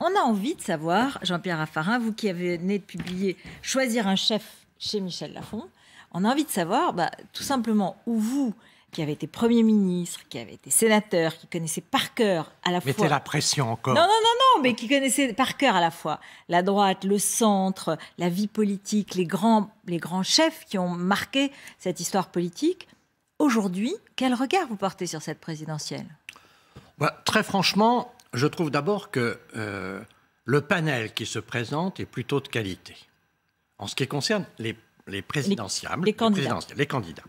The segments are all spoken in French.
On a envie de savoir, Jean-Pierre Raffarin, vous qui avez né de publier Choisir un chef chez Michel Lafon, on a envie de savoir bah, tout simplement où vous, qui avez été Premier ministre, qui avez été sénateur, qui connaissait par cœur à la fois... Mettez la pression encore. Non, non, non, non, mais qui connaissait par cœur à la fois la droite, le centre, la vie politique, les grands, les grands chefs qui ont marqué cette histoire politique. Aujourd'hui, quel regard vous portez sur cette présidentielle bah, Très franchement, je trouve d'abord que euh, le panel qui se présente est plutôt de qualité. En ce qui concerne les, les présidentiables, les, candidats.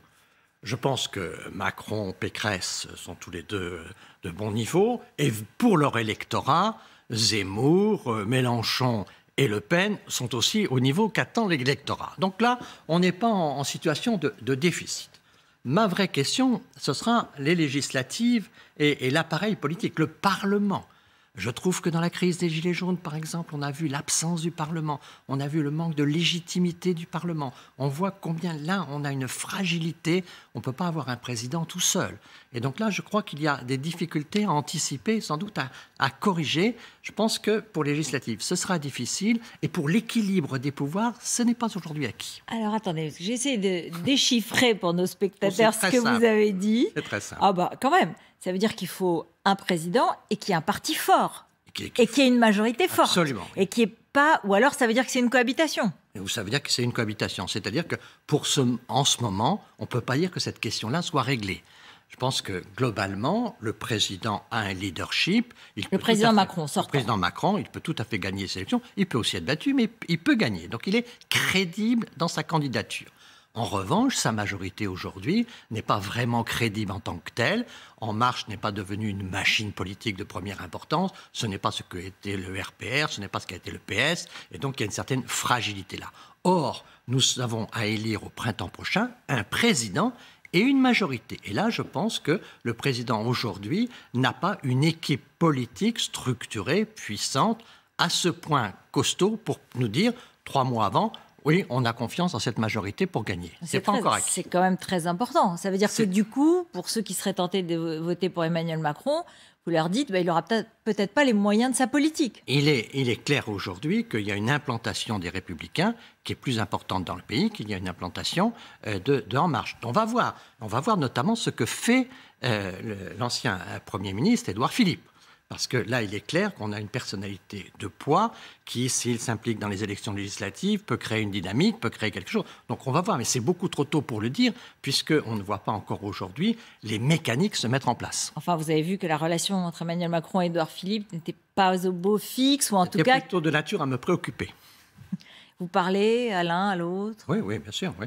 Je pense que Macron, Pécresse sont tous les deux de bon niveau. Et pour leur électorat, Zemmour, Mélenchon et Le Pen sont aussi au niveau qu'attend l'électorat. Donc là, on n'est pas en, situation de, déficit. Ma vraie question, ce sera les législatives et, et l'appareil politique, le Parlement. Je trouve que dans la crise des Gilets jaunes, par exemple, on a vu l'absence du Parlement, on a vu le manque de légitimité du Parlement. On voit combien là, on a une fragilité. On ne peut pas avoir un président tout seul. Et donc là, je crois qu'il y a des difficultés à anticiper, sans doute à, corriger. Je pense que pour législative, ce sera difficile. Et pour l'équilibre des pouvoirs, ce n'est pas aujourd'hui acquis. Alors attendez, j'essaie de déchiffrer pour nos oh, spectateurs ce que vous avez dit. C'est très simple. Ah bah quand même ça veut dire qu'il faut un président et qu'il y ait un parti fort. Et qu'il y, ait une majorité forte. Absolument. Et qu'il est pas. Ou alors ça veut dire que c'est une cohabitation. Ou ça veut dire que c'est une cohabitation. C'est-à-dire que pour ce, en ce moment, on ne peut pas dire que cette question-là soit réglée. Je pense que globalement, le président a un leadership. Il le président Macron sort. Le président Macron, il peut tout à fait gagner ses élections. Il peut aussi être battu, mais il peut gagner. Donc il est crédible dans sa candidature. En revanche, sa majorité aujourd'hui n'est pas vraiment crédible en tant que telle. En Marche n'est pas devenue une machine politique de première importance. Ce n'est pas ce que était le RPR, ce n'est pas ce qu'a été le PS. Et donc, il y a une certaine fragilité là. Or, nous avons à élire au printemps prochain un président et une majorité. Et là, je pense que le président aujourd'hui n'a pas une équipe politique structurée, puissante, à ce point costaud pour nous dire, trois mois avant, oui, on a confiance en cette majorité pour gagner. C'est C'est quand même très important. Ça veut dire que du coup, pour ceux qui seraient tentés de voter pour Emmanuel Macron, vous leur dites, bah, il n'aura peut-être pas les moyens de sa politique. Il est, clair aujourd'hui qu'il y a une implantation des Républicains qui est plus importante dans le pays qu'il y a une implantation euh, de, En Marche. On va voir, on va voir notamment ce que fait euh, l'ancien euh, Premier ministre Édouard Philippe. Parce que là, il est clair qu'on a une personnalité de poids qui, s'il s'implique dans les élections législatives, peut créer une dynamique, peut créer quelque chose. Donc on va voir, mais c'est beaucoup trop tôt pour le dire, puisqu'on ne voit pas encore aujourd'hui les mécaniques se mettre en place. Enfin, vous avez vu que la relation entre Emmanuel Macron et Édouard Philippe n'était pas au beau fixe, ou en tout cas... plutôt de nature à me préoccuper. Vous parlez à l'un, à l'autre Oui, oui, bien sûr, oui.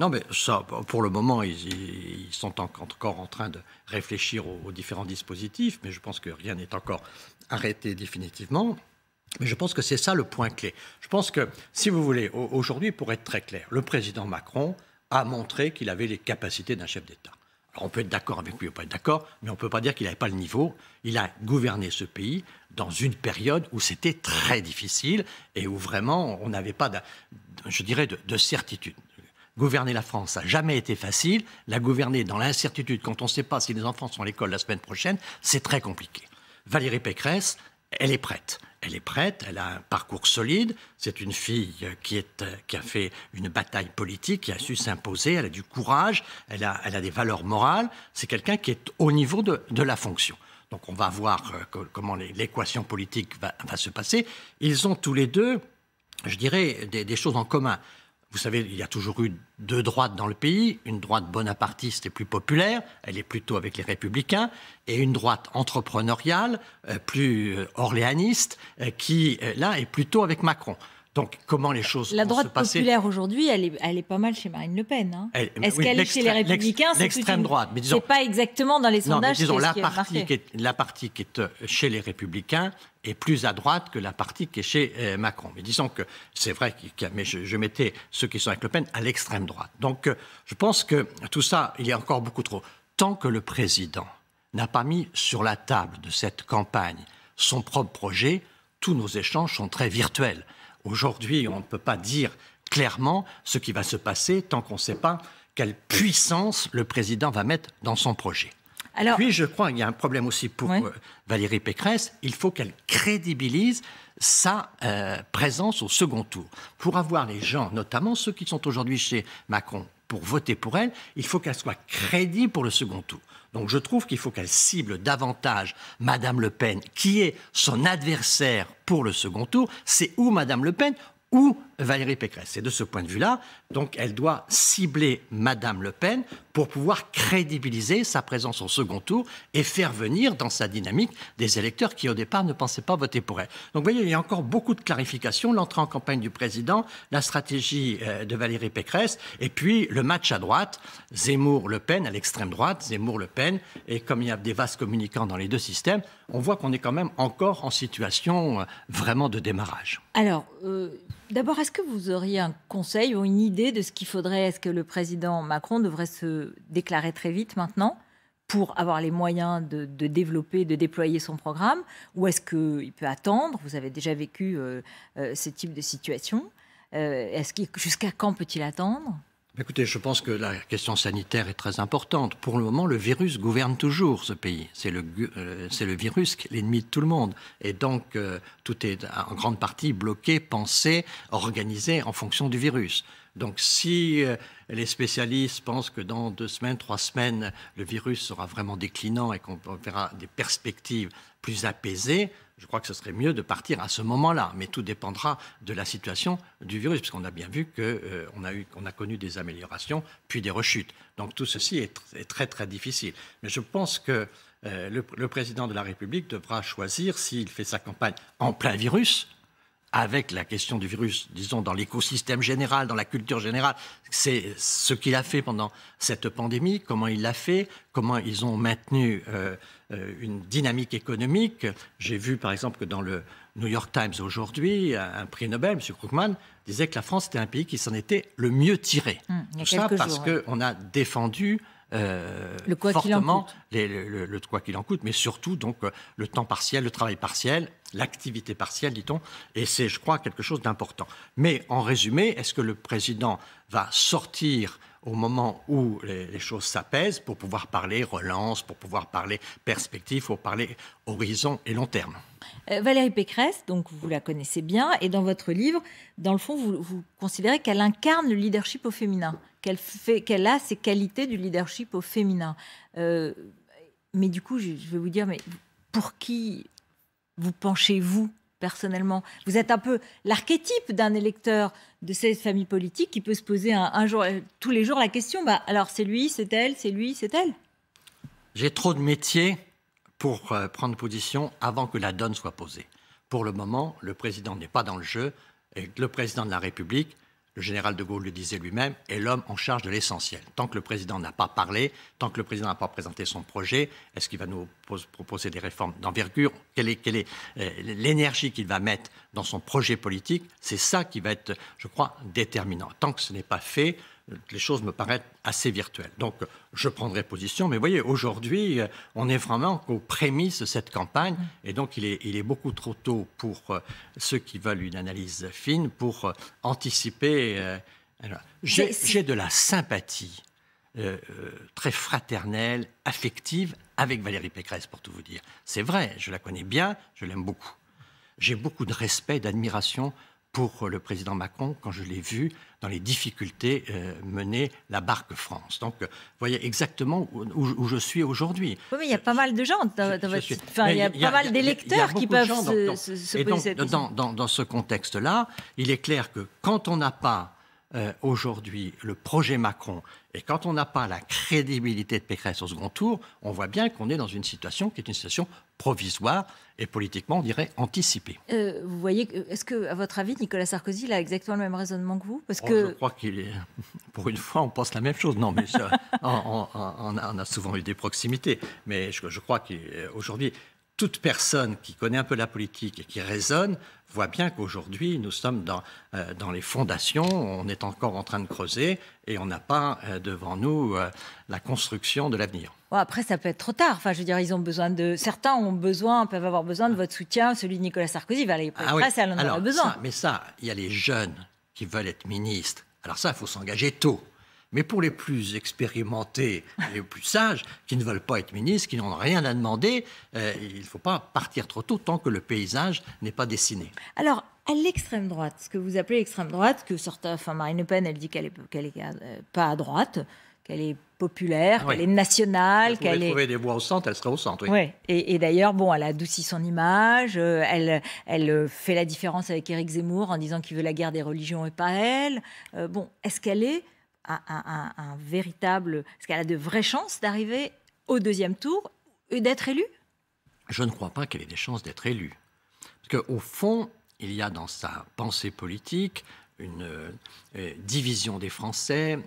Non, mais ça, pour le moment, ils, sont encore en train de réfléchir aux différents dispositifs, mais je pense que rien n'est encore arrêté définitivement. Mais je pense que c'est ça le point clé. Je pense que, si vous voulez, aujourd'hui, pour être très clair, le président Macron a montré qu'il avait les capacités d'un chef d'État. Alors on peut être d'accord avec lui ou pas être d'accord, mais on ne peut pas dire qu'il n'avait pas le niveau. Il a gouverné ce pays dans une période où c'était très difficile et où vraiment on n'avait pas, je dirais, de, de, certitude. Gouverner la France, ça n'a jamais été facile. La gouverner dans l'incertitude, quand on ne sait pas si les enfants sont à l'école la semaine prochaine, c'est très compliqué. Valérie Pécresse, elle est prête elle est prête, elle a un parcours solide. C'est une fille qui, a fait une bataille politique, qui a su s'imposer, elle a du courage, elle a, des valeurs morales. C'est quelqu'un qui est au niveau de, la fonction. Donc on va voir euh, comment l'équation politique va, se passer. Ils ont tous les deux, je dirais, des, des choses en commun. Vous savez, il y a toujours eu deux droites dans le pays, une droite bonapartiste et plus populaire, elle est plutôt avec les républicains, et une droite entrepreneuriale, euh, plus euh, orléaniste, euh, qui, là, est plutôt avec Macron. Donc, comment les choses La vont droite se populaire aujourd'hui, elle est, pas mal chez Marine Le Pen. Hein. Est-ce qu'elle est chez les Républicains L'extrême droite. Mais disons, pas exactement dans les sondages. la, partie qui est, la partie qui est euh, chez les Républicains est plus à droite que la partie qui est chez euh, Macron. Mais disons que c'est vrai, que, mais je, je, mettais ceux qui sont avec Le Pen à l'extrême droite. Donc, euh, je pense que tout ça, il y a encore beaucoup trop. Tant que le président n'a pas mis sur la table de cette campagne son propre projet, tous nos échanges sont très virtuels. Aujourd'hui, on ne peut pas dire clairement ce qui va se passer tant qu'on ne sait pas quelle puissance le président va mettre dans son projet. Alors, Puis je crois qu'il y a un problème aussi pour euh, Valérie Pécresse, il faut qu'elle crédibilise sa euh, présence au second tour. Pour avoir les gens, notamment ceux qui sont aujourd'hui chez Macron, pour voter pour elle, il faut qu'elle soit crédible pour le second tour. Donc je trouve qu'il faut qu'elle cible davantage Madame Le Pen, qui est son adversaire pour le second tour. C'est ou Madame Le Pen ou Valérie Pécresse. Et de ce point de vue-là, donc, elle doit cibler Madame Le Pen pour pouvoir crédibiliser sa présence au second tour et faire venir dans sa dynamique des électeurs qui, au départ, ne pensaient pas voter pour elle. Donc, vous voyez, il y a encore beaucoup de clarifications. L'entrée en campagne du président, la stratégie euh, de Valérie Pécresse, et puis le match à droite, Zemmour-Le Pen, à l'extrême droite, Zemmour-Le Pen. Et comme il y a des vases communicants dans les deux systèmes, on voit qu'on est quand même encore en situation euh, vraiment de démarrage. Alors, euh, d'abord, est-ce que vous auriez un conseil ou une idée de ce qu'il faudrait Est-ce que le président Macron devrait se déclarer très vite maintenant pour avoir les moyens de, développer, de déployer son programme Ou est-ce qu'il peut attendre Vous avez déjà vécu euh, euh, ce type de situation. Euh, est-ce jusqu'à quand peut-il attendre Écoutez, je pense que la question sanitaire est très importante. Pour le moment, le virus gouverne toujours ce pays. C'est le, euh, virus qui est l'ennemi de tout le monde. Et donc, euh, tout est en grande partie bloqué, pensé, organisé en fonction du virus. Donc si euh, les spécialistes pensent que dans deux semaines, trois semaines, le virus sera vraiment déclinant et qu'on verra des perspectives plus apaisées, je crois que ce serait mieux de partir à ce moment-là, mais tout dépendra de la situation du virus, puisqu'on a bien vu euh, qu'on a, a connu des améliorations, puis des rechutes. Donc tout ceci est, très très difficile. Mais je pense que euh, le président de la République devra choisir s'il fait sa campagne en plein virus, avec la question du virus, disons, dans l'écosystème général, dans la culture générale. C'est ce qu'il a fait pendant cette pandémie, comment il l'a fait, comment ils ont maintenu euh, euh, une dynamique économique. J'ai vu, par exemple, que dans le New York Times aujourd'hui, un prix Nobel, M. Krugman, disait que la France était un pays qui s'en était le mieux tiré. c'est hum, Tout ça parce qu'on a défendu euh, le quoi fortement le, le, quoi qu'il en coûte, mais surtout donc euh, le temps partiel, le travail partiel, l'activité partielle, dit-on, et c'est, je crois, quelque chose d'important. Mais en résumé, est-ce que le président va sortir au moment où les, choses s'apaisent pour pouvoir parler relance, pour pouvoir parler perspective, pour parler horizon et long terme euh, Valérie Pécresse, donc vous la connaissez bien, et dans votre livre, dans le fond, vous, vous considérez qu'elle incarne le leadership au féminin qu'elle a ces qualités du leadership au féminin. Euh, mais du coup, je, vais vous dire, mais pour qui vous penchez-vous personnellement Vous êtes un peu l'archétype d'un électeur de cette familles politique qui peut se poser un, jour, tous les jours la question, bah, alors c'est lui, c'est elle, c'est lui, c'est elle J'ai trop de métiers pour euh, prendre position avant que la donne soit posée. Pour le moment, le président n'est pas dans le jeu et le président de la République le général de Gaulle le disait lui-même, est l'homme en charge de l'essentiel. Tant que le président n'a pas parlé, tant que le président n'a pas présenté son projet, est-ce qu'il va nous proposer des réformes d'envergure Quelle est euh, l'énergie qu'il va mettre dans son projet politique C'est ça qui va être, je crois, déterminant. Tant que ce n'est pas fait, les choses me paraissent assez virtuelles. Donc, je prendrai position, mais vous voyez, aujourd'hui, euh, on est vraiment qu'aux prémices de cette campagne, mm. et donc il est, beaucoup trop tôt pour euh, ceux qui veulent une analyse fine pour euh, anticiper. J'ai de la sympathie très fraternelle, affective avec Valérie Pécresse, pour tout vous dire. C'est vrai, je la connais bien, je l'aime beaucoup. J'ai beaucoup de respect, d'admiration pour le président Macron quand je l'ai vu dans les difficultés mener euh, menées la barque France. Donc, euh, vous voyez exactement où, je suis aujourd'hui. Oui, mais il y a pas mal de gens il y a, pas mal d'électeurs qui peuvent se, dans, poser dans, dans, ce contexte-là, il est clair que quand on n'a pas euh, aujourd'hui le projet Macron et quand on n'a pas la crédibilité de Pécresse au second tour, on voit bien qu'on est dans une situation qui est une situation provisoire et politiquement, on dirait, anticipé. Euh, vous voyez, est-ce que, à votre avis, Nicolas Sarkozy il a exactement le même raisonnement que vous Parce oh, que... Je crois qu'il est. Pour une fois, on pense la même chose. Non, mais on, a souvent eu des proximités. Mais je, je crois qu'aujourd'hui, toute personne qui connaît un peu la politique et qui raisonne voit bien qu'aujourd'hui, nous sommes dans, euh, dans les fondations, on est encore en train de creuser et on n'a pas euh, devant nous euh, la construction de l'avenir. après, ça peut être trop tard. Enfin, je veux dire, ils ont besoin de. Certains ont besoin, peuvent avoir besoin de votre soutien, celui de Nicolas Sarkozy. Va aller ah oui. ça, en besoin. mais ça, il y a les jeunes qui veulent être ministres. Alors ça, il faut s'engager tôt. Mais pour les plus expérimentés, et les plus sages, qui ne veulent pas être ministres, qui n'ont rien à demander, euh, il ne faut pas partir trop tôt tant que le paysage n'est pas dessiné. Alors, à l'extrême droite, ce que vous appelez l'extrême droite, que enfin Marine Le Pen, elle dit qu'elle n'est euh, pas à droite, qu'elle est populaire, qu'elle est nationale, qu'elle est... trouver des voix au centre, elle serait au centre, oui. Et, d'ailleurs, bon, elle adoucit son image, euh, elle, elle fait la différence avec Éric Zemmour en disant qu'il veut la guerre des religions et pas elle. bon, est-ce qu'elle est un, un, véritable... Est-ce qu'elle a de vraies chances d'arriver au deuxième tour et d'être élue Je ne crois pas qu'elle ait des chances d'être élue. Parce qu'au fond, il y a dans sa pensée politique une euh, division des Français,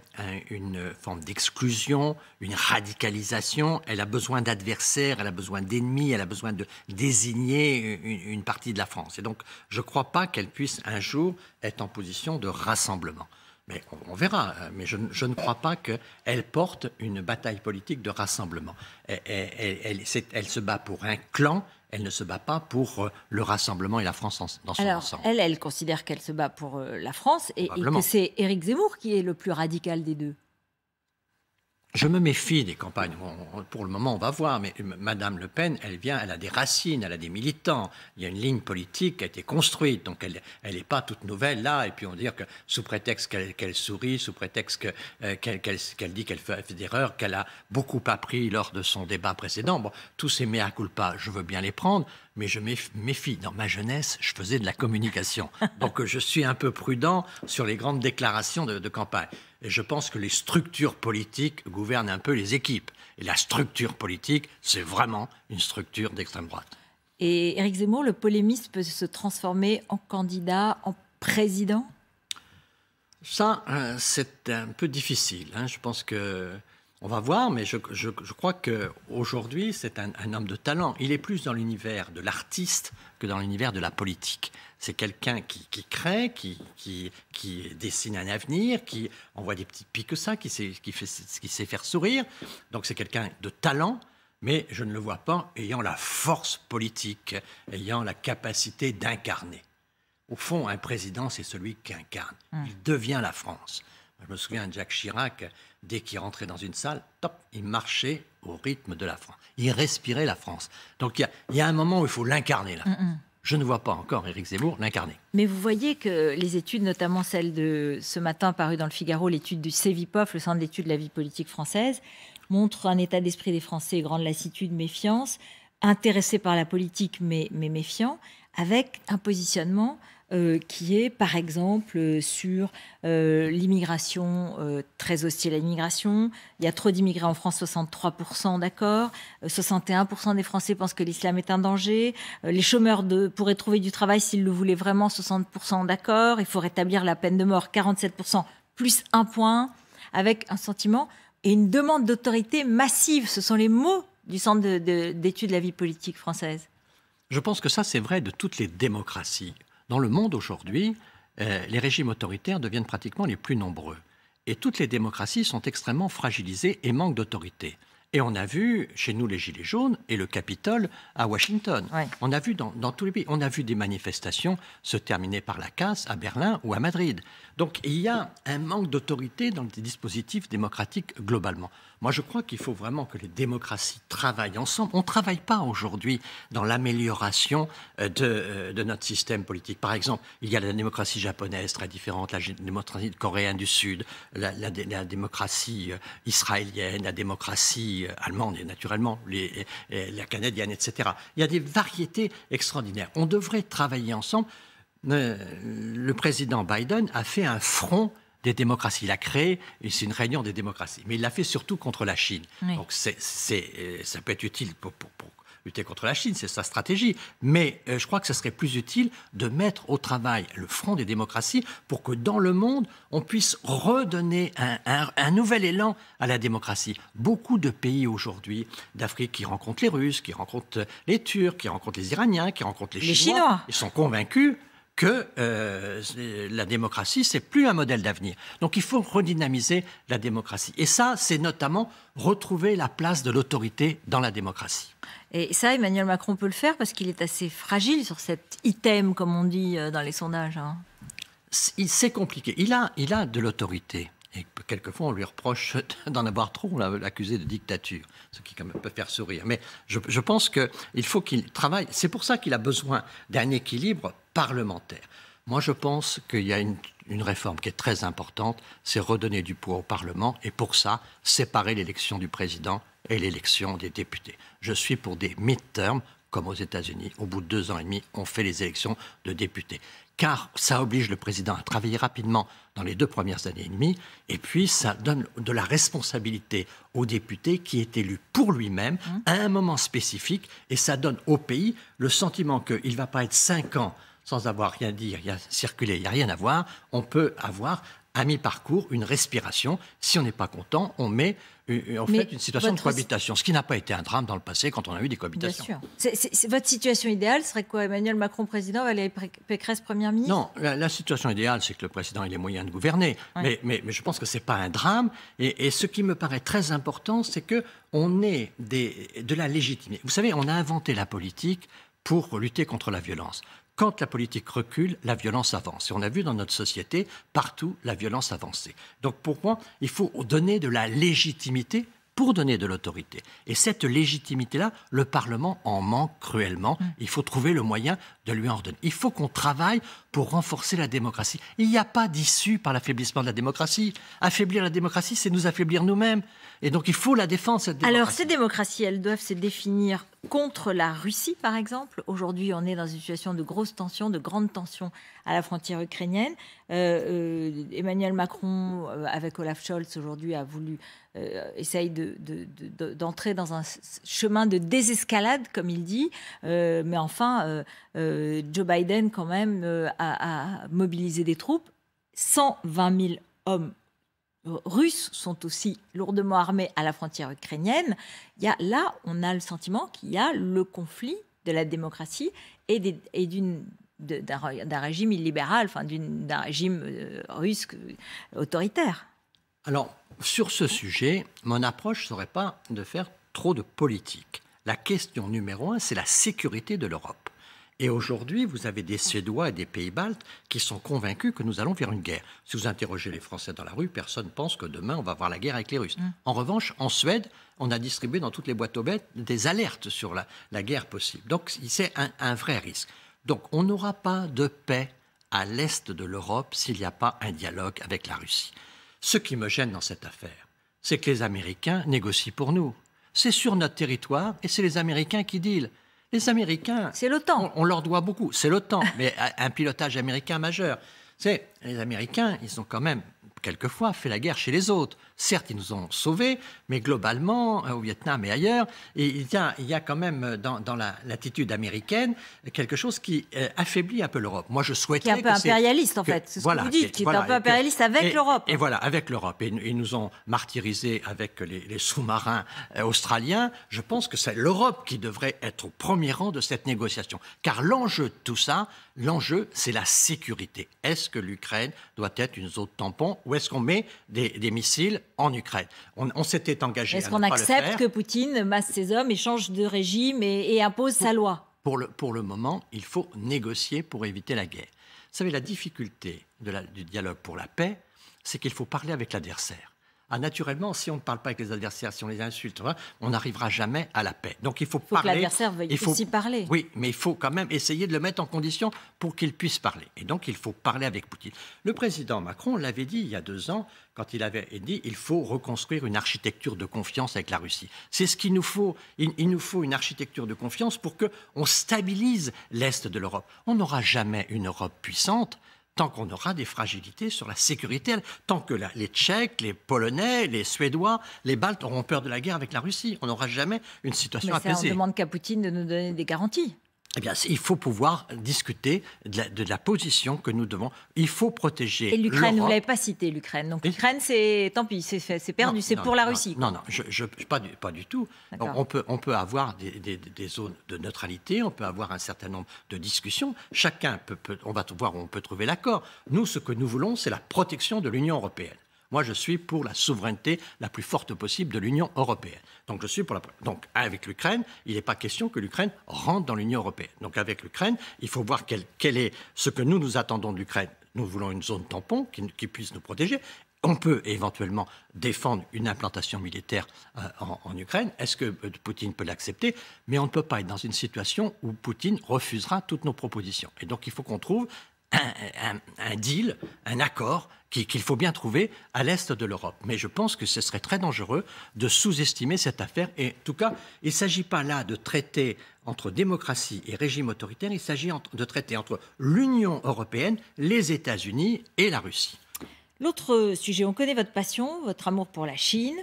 une forme d'exclusion, une radicalisation. Elle a besoin d'adversaires, elle a besoin d'ennemis, elle a besoin de désigner une, partie de la France. Et donc, je ne crois pas qu'elle puisse un jour être en position de rassemblement. Mais on, verra. Hein, mais je, ne crois pas qu'elle porte une bataille politique de rassemblement. Elle, se bat pour un clan. Elle ne se bat pas pour euh, le rassemblement et la France dans son ensemble. Elle, elle considère qu'elle se bat pour euh, la France et que c'est Éric Zemmour qui est le plus radical des deux. Je me méfie des campagnes. pour le moment, on va voir, mais Madame Le Pen, elle vient, elle a des racines, elle a des militants. Il y a une ligne politique qui a été construite, donc elle n'est pas toute nouvelle là. Et puis on va dire que sous prétexte qu'elle sourit, sous prétexte euh, qu'elle dit qu'elle fait des erreurs, qu'elle a beaucoup appris lors de son débat précédent. Bon, tous ces mea culpa, je veux bien les prendre, mais je me méfie. Dans ma jeunesse, je faisais de la communication, donc je suis un peu prudent sur les grandes déclarations de, de campagne. Et je pense que les structures politiques gouvernent un peu les équipes. Et la structure politique, c'est vraiment une structure d'extrême droite. Et Éric Zemmour, le polémiste peut se transformer en candidat, en président Ça, euh, c'est un peu difficile. Hein. Je pense que on va voir, mais je, je, je crois qu'aujourd'hui, c'est un, homme de talent. Il est plus dans l'univers de l'artiste que dans l'univers de la politique. C'est quelqu'un qui, crée, qui, dessine un avenir, qui envoie des petites piques ça, qui sait, qui, fait, qui sait faire sourire. Donc c'est quelqu'un de talent, mais je ne le vois pas ayant la force politique, ayant la capacité d'incarner. Au fond, un président, c'est celui qui incarne. Mmh. Il devient la France. Je me souviens de Jacques Chirac, Dès qu'il rentrait dans une salle, top, il marchait au rythme de la France. Il respirait la France. Donc il y, a un moment où il faut l'incarner là. Je ne vois pas encore Éric Zemmour l'incarner. Mais vous voyez que les études, notamment celle de ce matin parue dans le Figaro, l'étude du CEVIPOF, le Centre d'études de la vie politique française, montre un état d'esprit des Français, grande lassitude, méfiance, intéressé par la politique mais, mais méfiants, avec un positionnement euh, qui est par exemple euh, sur euh, l'immigration très hostile à l'immigration. Il y a trop d'immigrés en France, 63%, d'accord 61% des Français pensent que l'islam est un danger. les chômeurs pourraient trouver du travail s'ils le voulaient vraiment, 60%, d'accord Il faut rétablir la peine de mort, 47%, plus un point, avec un sentiment et une demande d'autorité massive. Ce sont les mots du Centre d'études de la vie politique française. Je pense que ça, c'est vrai de toutes les démocraties. Dans le monde aujourd'hui, euh, les régimes autoritaires deviennent pratiquement les plus nombreux. Et toutes les démocraties sont extrêmement fragilisées et manquent d'autorité. Et on a vu chez nous les Gilets jaunes et le Capitole à Washington. On a vu dans, tous les pays. On a vu des manifestations se terminer par la casse à Berlin ou à Madrid. Donc il y a un manque d'autorité dans les dispositifs démocratiques globalement. Moi, je crois qu'il faut vraiment que les démocraties travaillent ensemble. On ne travaille pas aujourd'hui dans l'amélioration euh, euh, de, notre système politique. Par exemple, il y a la démocratie japonaise très différente, la démocratie coréenne du Sud, la, démocratie euh, israélienne, la démocratie allemande, et naturellement, les, la canadienne, etc. Il y a des variétés extraordinaires. On devrait travailler ensemble. Le président Biden a fait un front des démocraties. Il a créé, c'est une réunion des démocraties. Mais il l'a fait surtout contre la Chine. Donc c'est, euh, ça peut être utile pour, lutter contre la Chine, c'est sa stratégie. Mais euh, je crois que ce serait plus utile de mettre au travail le front des démocraties pour que dans le monde, on puisse redonner un, nouvel élan à la démocratie. Beaucoup de pays aujourd'hui d'Afrique qui rencontrent les Russes, qui rencontrent les Turcs, qui rencontrent les Iraniens, qui rencontrent les, les Chinois, ils sont convaincus que euh, la démocratie, c'est plus un modèle d'avenir. Donc il faut redynamiser la démocratie. Et ça, c'est notamment retrouver la place de l'autorité dans la démocratie. Et ça, Emmanuel Macron peut le faire parce qu'il est assez fragile sur cet item, comme on dit euh, dans les sondages. Hein. C'est compliqué. Il a, il a de l'autorité. Et quelquefois, on lui reproche d'en avoir trop, on l'accuse de dictature, ce qui quand même peut faire sourire. Mais je, je pense qu'il faut qu'il travaille. C'est pour ça qu'il a besoin d'un équilibre parlementaire. Moi, je pense qu'il y a une, une, réforme qui est très importante, c'est redonner du poids au Parlement et pour ça, séparer l'élection du président et l'élection des députés. Je suis pour des mid term comme aux États-Unis. Au bout de deux ans et demi, on fait les élections de députés. Car ça oblige le président à travailler rapidement dans les deux premières années et demie, et puis ça donne de la responsabilité au député qui est élu pour lui-même mmh. à un moment spécifique, et ça donne au pays le sentiment qu'il ne va pas être cinq ans sans avoir rien dit, a circulé, il n'y a rien à voir, on peut avoir à mi-parcours une respiration. Si on n'est pas content, on met euh, euh, en fait une situation de cohabitation, ce qui n'a pas été un drame dans le passé quand on a eu des cohabitations. votre situation idéale serait quoi Emmanuel Macron président, Valérie Pécresse première ministre Non, la, situation idéale, c'est que le président ait les moyens de gouverner. Mais, je pense que ce n'est pas un drame. Et, ce qui me paraît très important, c'est que on ait de la légitimité. Vous savez, on a inventé la politique pour lutter contre la violence. Quand la politique recule, la violence avance. Et on a vu dans notre société, partout, la violence avancer. Donc pourquoi il faut donner de la légitimité pour donner de l'autorité. Et cette légitimité-là, le Parlement en manque cruellement. Mmh. Il faut trouver le moyen de lui en redonner. Il faut qu'on travaille pour renforcer la démocratie. Il n'y a pas d'issue par l'affaiblissement de la démocratie. Affaiblir la démocratie, c'est nous affaiblir nous-mêmes. Et donc il faut la défendre, Alors ces démocraties, elles doivent se définir contre la Russie, par exemple. Aujourd'hui, on est dans une situation de grosse tension, de grandes tension à la frontière ukrainienne. Euh, euh, Emmanuel Macron, euh, avec Olaf Scholz, aujourd'hui, a voulu essayer d'entrer de, dans un chemin de désescalade, comme il dit. mais enfin, Joe Biden, quand même, a à, mobiliser des troupes. 120 000 hommes russes sont aussi lourdement armés à la frontière ukrainienne. Il y a, là, on a le sentiment qu'il y a le conflit de la démocratie et d'une d'un régime illibéral, enfin d'un régime euh, russe autoritaire. Alors, sur ce sujet, mon approche ne serait pas de faire trop de politique. La question numéro un, c'est la sécurité de l'Europe. Et aujourd'hui, vous avez des Suédois et des Pays-Baltes qui sont convaincus que nous allons faire une guerre. Si vous interrogez les Français dans la rue, personne pense que demain, on va avoir la guerre avec les Russes. Mm. En revanche, en Suède, on a distribué dans toutes les boîtes aux bêtes des alertes sur la, guerre possible. Donc, c'est un, vrai risque. Donc, on n'aura pas de paix à l'est de l'Europe s'il n'y a pas un dialogue avec la Russie. Ce qui me gêne dans cette affaire, c'est que les Américains négocient pour nous. C'est sur notre territoire et c'est les Américains qui disent. Les Américains. C'est le temps. on, leur doit beaucoup. C'est l'OTAN, mais un pilotage américain majeur. C'est les Américains, ils sont quand même quelquefois, fait la guerre chez les autres. Certes, ils nous ont sauvés, mais globalement, euh, au Vietnam et ailleurs, et il, y a, il, y a, quand même euh, dans, l'attitude américaine quelque chose qui euh, affaiblit un peu l'Europe. Moi, je souhaiterais. Qui est un peu impérialiste, en fait. C'est ce voilà, que vous dites, qui est un peu impérialiste avec l'Europe. Et voilà, avec l'Europe. Et, ils nous ont martyrisés avec les, les sous-marins australiens. Je pense que c'est l'Europe qui devrait être au premier rang de cette négociation. Car l'enjeu de tout ça, l'enjeu, c'est la sécurité. Est-ce que l'Ukraine doit être une zone tampon ou est-ce qu'on met des, missiles en Ukraine. On, s'était engagé. Est-ce qu'on accepte que Poutine masse ses hommes et change de régime et, impose sa loi pour le, pour le moment, il faut négocier pour éviter la guerre. Vous savez, la difficulté du dialogue pour la paix, c'est qu'il faut parler avec l'adversaire. Ah, naturellement, si on ne parle pas avec les adversaires, si on les insulte, hein, on n'arrivera jamais à la paix. Donc il faut, parler. l'adversaire il faut, aussi parler. Oui, mais il faut quand même essayer de le mettre en condition pour qu'il puisse parler. Et donc il faut parler avec Poutine. Le président Macron l'avait dit il y a deux ans, quand il avait dit il faut reconstruire une architecture de confiance avec la Russie. C'est ce qu'il nous faut. Il, nous faut une architecture de confiance pour que on stabilise l'est de l'Europe. On n'aura jamais une Europe puissante tant qu'on aura des fragilités sur la sécurité, tant que les Tchèques, les Polonais, les Suédois, les Baltes auront peur de la guerre avec la Russie. On n'aura jamais une situation Mais ça, apaisée. On demande qu'à Poutine de nous donner des garanties eh bien, il faut pouvoir discuter de la, position que nous devons. Il faut protéger. Et l'Ukraine, vous ne l'avez pas cité, l'Ukraine. Donc l'Ukraine, c'est tant pis, c'est perdu, c'est pour la Russie. Non, non, pas, du, tout. on, peut, avoir des, zones de neutralité, on peut avoir un certain nombre de discussions. Chacun peut on va voir où on peut trouver l'accord. Nous, ce que nous voulons, c'est la protection de l'Union européenne. Moi, je suis pour la souveraineté la plus forte possible de l'Union européenne. Donc, je suis pour Donc, avec l'Ukraine, il n'est pas question que l'Ukraine rentre dans l'Union européenne. Donc, avec l'Ukraine, il faut voir quel, est ce que nous nous attendons de l'Ukraine. Nous voulons une zone tampon qui, puisse nous protéger on peut éventuellement défendre une implantation militaire euh, en, Ukraine. Est-ce que euh, Poutine peut l'accepter Mais on ne peut pas être dans une situation où Poutine refusera toutes nos propositions. Et donc il faut qu'on trouve un, deal, un accord qu'il faut bien trouver à l'est de l'Europe. Mais je pense que ce serait très dangereux de sous-estimer cette affaire. Et en tout cas, il ne s'agit pas là de traiter entre démocratie et régime autoritaire, il s'agit de traiter entre l'Union européenne, les États-Unis et la Russie. L'autre sujet, on connaît votre passion, votre amour pour la Chine.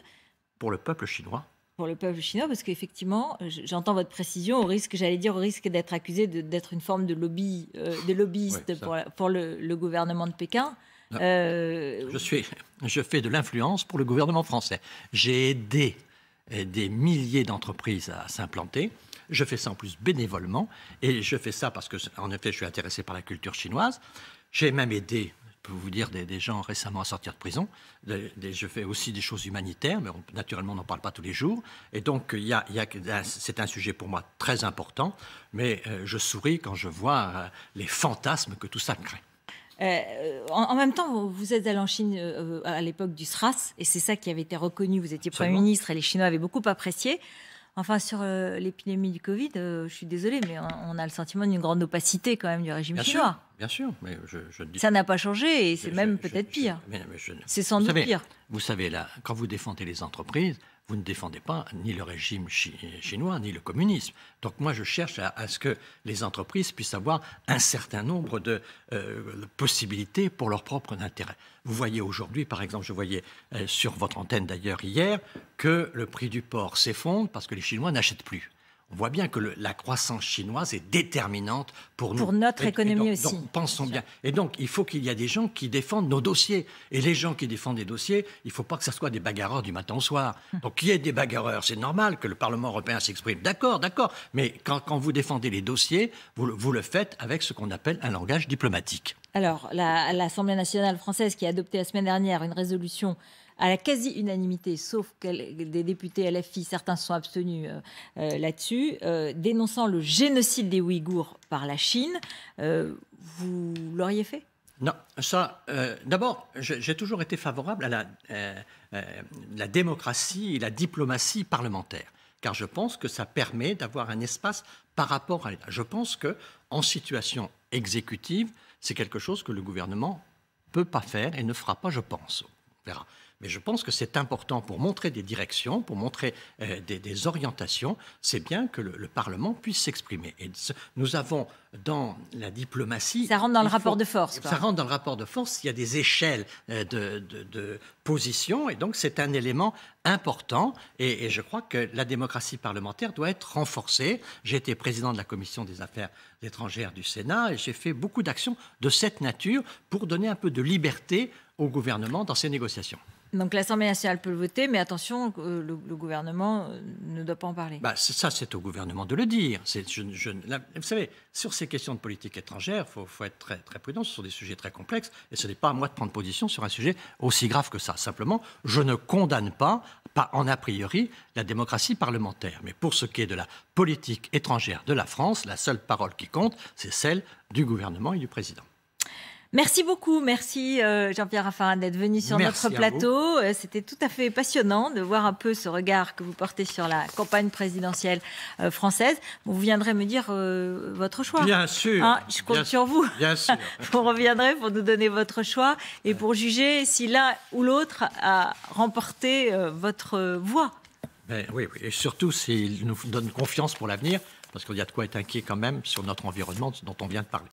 Pour le peuple chinois pour le peuple chinois Parce qu'effectivement, j'entends votre précision au risque, j'allais dire, au risque d'être accusé d'être une forme de lobby, euh, de lobbyiste pour, le, gouvernement de Pékin. Ah. Euh, je, suis, je fais de l'influence pour le gouvernement français. J'ai aidé eh, des milliers d'entreprises à s'implanter. Je fais ça en plus bénévolement et je fais ça parce que, en effet, je suis intéressé par la culture chinoise. J'ai même aidé peux vous dire des, gens récemment à sortir de prison. je fais aussi des choses humanitaires, mais naturellement, on n'en parle pas tous les jours. Et donc, c'est un sujet pour moi très important, mais euh, je souris quand je vois euh, les fantasmes que tout ça crée. Euh, en, même temps, vous, êtes allé en Chine à l'époque du SRAS, et c'est ça qui avait été reconnu. Vous étiez Premier ministre et les Chinois avaient beaucoup apprécié. Enfin, sur euh, l'épidémie du Covid, euh, je suis désolé, mais on, a le sentiment d'une grande opacité quand même du régime bien Sûr, bien sûr, mais je, dis... Ça n'a pas changé et c'est même peut-être pire. c'est sans doute pire. Vous savez, là, quand vous défendez les entreprises, vous ne défendez pas ni le régime chinois, ni le communisme. Donc moi, je cherche à, ce que les entreprises puissent avoir un certain nombre euh, de possibilités pour leur propre intérêt. Vous voyez aujourd'hui, par exemple, je voyais euh, sur votre antenne d'ailleurs hier, que le prix du porc s'effondre parce que les Chinois n'achètent plus on voit bien que la croissance chinoise est déterminante pour nous. Pour notre économie aussi. Donc, pensons bien. Et donc, il faut qu'il y ait des gens qui défendent nos dossiers. Et les gens qui défendent des dossiers, il ne faut pas que ce soit des bagarreurs du matin au soir. Hum. Donc, qu'il y ait des bagarreurs, c'est normal que le Parlement européen s'exprime. D'accord, d'accord. Mais quand, vous défendez les dossiers, vous, vous le faites avec ce qu'on appelle un langage diplomatique. Alors, l'Assemblée nationale française qui a adopté la semaine dernière une résolution à la quasi-unanimité, sauf que des députés LFI, certains sont abstenus euh, euh, là-dessus, euh, dénonçant le génocide des Ouïghours par la Chine. vous l'auriez fait non, ça, d'abord, j'ai toujours été favorable à la, la, démocratie et la diplomatie parlementaire, car je pense que ça permet d'avoir un espace par rapport à l'État. Je pense que en situation exécutive, c'est quelque chose que le gouvernement peut pas faire et ne fera pas, je pense. On verra. Mais je pense que c'est important pour montrer des directions, pour montrer euh, des, orientations. C'est bien que le, Parlement puisse s'exprimer. Et nous avons dans la diplomatie. Ça rentre dans le rapport de force. Ça rentre dans le rapport de force. Il y a des échelles euh, de, de, position et donc c'est un élément important. Et, et, je crois que la démocratie parlementaire doit être renforcée. J'ai été président de la commission des affaires étrangères du Sénat et j'ai fait beaucoup d'actions de cette nature pour donner un peu de liberté au gouvernement dans ces négociations. Donc l'Assemblée nationale peut le voter, mais attention, euh, le, gouvernement euh, ne doit pas en parler. Bah, ça, c'est au gouvernement de le dire. vous savez, sur ces questions de politique étrangère, il faut, être très, très prudent. Ce sont des sujets très complexes, et ce n'est pas à moi de prendre position sur un sujet aussi grave que ça. Simplement, je ne condamne pas, pas en a priori, la démocratie parlementaire. Mais pour ce qui est de la politique étrangère de la France, la seule parole qui compte, c'est celle du gouvernement et du président. Merci beaucoup, merci euh, Jean-Pierre Raffarin d'être venu sur notre plateau. Euh, c'était tout à fait passionnant de voir un peu ce regard que vous portez sur la campagne présidentielle euh, française. Vous viendrez me dire votre choix. Bien sûr. Hein, je compte sur vous. Bien sûr. vous reviendrez pour nous donner votre choix et pour juger si l'un ou l'autre a remporté votre voix. Ben oui, oui, et surtout s'il nous donne confiance pour l'avenir, parce qu'il y a de quoi être inquiet quand même sur notre environnement dont on vient de parler.